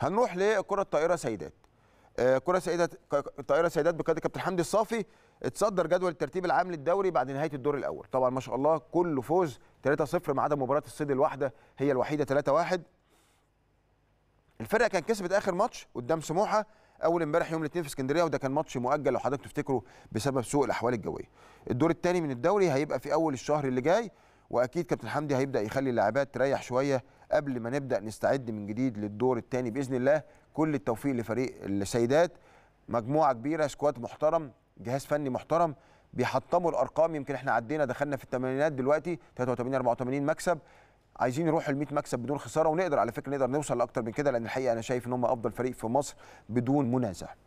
هنروح لكره الطائره سيدات آه، كره سيدات الطائره سيدات بقياده كابتن حمدي الصافي اتصدر جدول الترتيب العام للدوري بعد نهايه الدور الاول طبعا ما شاء الله كله فوز 3-0 ما عدا مباراه الصيد الواحده هي الوحيده 3-1 الفرقه كان كسبت اخر ماتش قدام سموحه اول امبارح يوم الاثنين في اسكندريه وده كان ماتش مؤجل لو حضرتك تفتكروا بسبب سوء الاحوال الجويه الدور الثاني من الدوري هيبقى في اول الشهر اللي جاي واكيد كابتن حمدي هيبدا يخلي اللاعبات تريح شويه قبل ما نبدا نستعد من جديد للدور الثاني باذن الله كل التوفيق لفريق السيدات مجموعه كبيره سكواد محترم جهاز فني محترم بيحطموا الارقام يمكن احنا عدينا دخلنا في الثمانينات دلوقتي 83 84 مكسب عايزين يروحوا ال 100 مكسب بدون خساره ونقدر على فكره نقدر نوصل لاكتر من كده لان الحقيقه انا شايف ان هم افضل فريق في مصر بدون منازع